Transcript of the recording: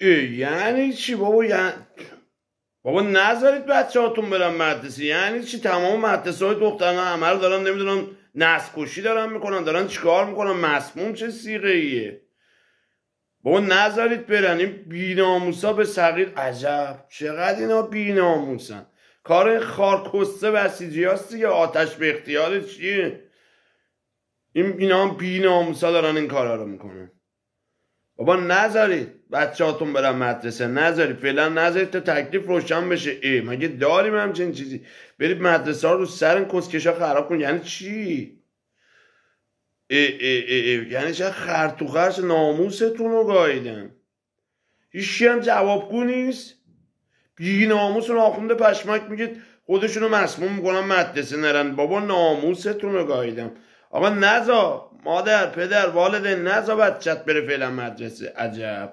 یعنی چی بابا یعنی... بابا نذارید بچه هاتون برن مدرسه یعنی چی تمام مدرسه های دختران همه رو دارن نمیدونم نسکوشی دارن میکنن دارن چیکار میکنن مسموم چه سیغه ایه بابا نذارید برن این بیناموسا به صغیر عجب چقدر اینا بیناموسن کار خارکسته بسیجی هاست دیگه آتش به اختیار چیه این اینا هم بیناموسا دارن این کارا رو میکنن بابا نذارید بچهاتون برن مدرسه نذارید فعلا نذارید تا تکلیف روشن بشه ای مگه داریم همچین چیزی برید مدرسه ها رو سر ها خراب کن یعنی چی ای ای ای ای یعنی چه تو ناموستون رو گاییدن هیچی هم جوابگو نیست بی ناموس آخونده پشمک میگید رو مسموم میکنن مدرسه نرن بابا ناموستون رو گاییدم آقا نزا مادر پدر والد نزا بچت بره فعلا مدرسه عجب